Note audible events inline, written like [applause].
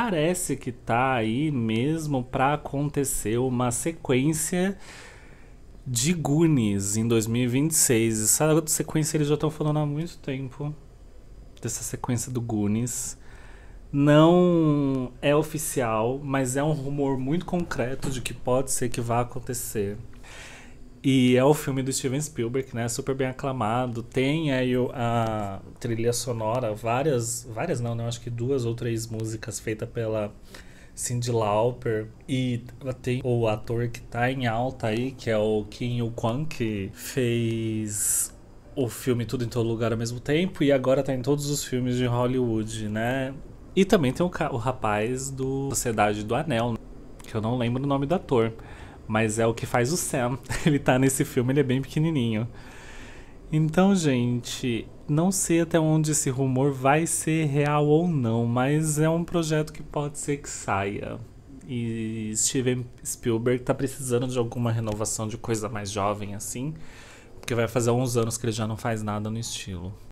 parece que tá aí mesmo para acontecer uma sequência de Goonies em 2026. Essa sequência eles já estão falando há muito tempo dessa sequência do Goonies. Não é oficial, mas é um rumor muito concreto de que pode ser que vá acontecer. E é o filme do Steven Spielberg, né? Super bem aclamado. Tem aí a trilha sonora, várias, várias não, né? Acho que duas ou três músicas feitas pela Cindy Lauper. E tem o ator que tá em alta aí, que é o Kim Yu Kwan que fez o filme Tudo em Todo Lugar ao mesmo tempo e agora tá em todos os filmes de Hollywood, né? E também tem o, o rapaz do Sociedade do Anel, que eu não lembro o nome do ator. Mas é o que faz o Sam. [laughs] Ele tá nesse filme, ele é bem pequenininho. Então, gente, não sei até onde esse rumor vai ser real ou não, mas é um projeto que pode ser que saia. E Steven Spielberg tá precisando de alguma renovação de coisa mais jovem assim, porque vai fazer uns anos que ele já não faz nada no estilo.